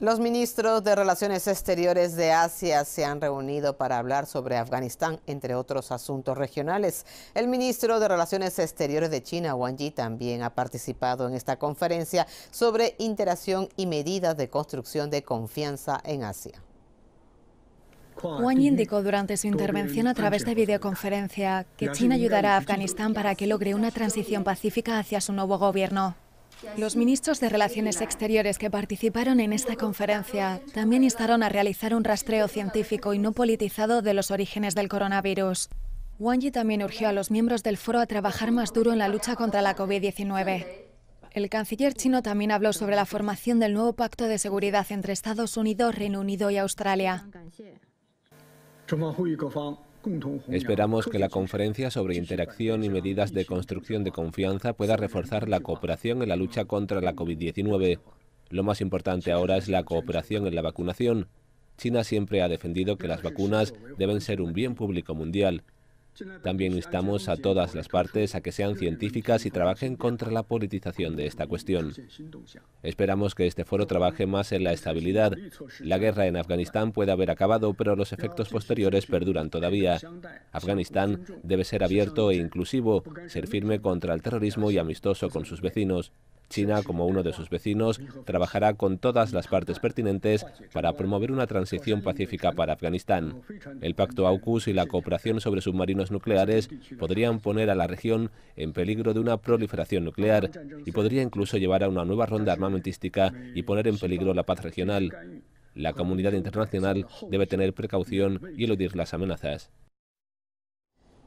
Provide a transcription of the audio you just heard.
Los ministros de Relaciones Exteriores de Asia se han reunido para hablar sobre Afganistán, entre otros asuntos regionales. El ministro de Relaciones Exteriores de China, Wang Yi, también ha participado en esta conferencia sobre interacción y medidas de construcción de confianza en Asia. Wang Yi indicó durante su intervención a través de videoconferencia que China ayudará a Afganistán para que logre una transición pacífica hacia su nuevo gobierno. Los ministros de Relaciones Exteriores que participaron en esta conferencia también instaron a realizar un rastreo científico y no politizado de los orígenes del coronavirus. Wang Yi también urgió a los miembros del foro a trabajar más duro en la lucha contra la COVID-19. El canciller chino también habló sobre la formación del nuevo pacto de seguridad entre Estados Unidos, Reino Unido y Australia. Esperamos que la conferencia sobre interacción y medidas de construcción de confianza pueda reforzar la cooperación en la lucha contra la COVID-19. Lo más importante ahora es la cooperación en la vacunación. China siempre ha defendido que las vacunas deben ser un bien público mundial también instamos a todas las partes a que sean científicas y trabajen contra la politización de esta cuestión. Esperamos que este foro trabaje más en la estabilidad. La guerra en Afganistán puede haber acabado, pero los efectos posteriores perduran todavía. Afganistán debe ser abierto e inclusivo, ser firme contra el terrorismo y amistoso con sus vecinos. China, como uno de sus vecinos, trabajará con todas las partes pertinentes para promover una transición pacífica para Afganistán. El pacto AUKUS y la cooperación sobre submarinos nucleares podrían poner a la región en peligro de una proliferación nuclear y podría incluso llevar a una nueva ronda armamentística y poner en peligro la paz regional. La comunidad internacional debe tener precaución y eludir las amenazas.